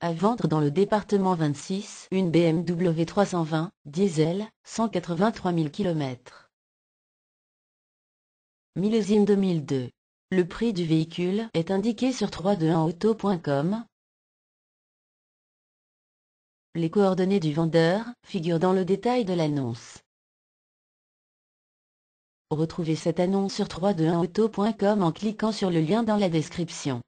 À vendre dans le département 26 une BMW 320, diesel, 183 000 km. Millésime 2002. Le prix du véhicule est indiqué sur 321auto.com. Les coordonnées du vendeur figurent dans le détail de l'annonce. Retrouvez cette annonce sur 321auto.com en cliquant sur le lien dans la description.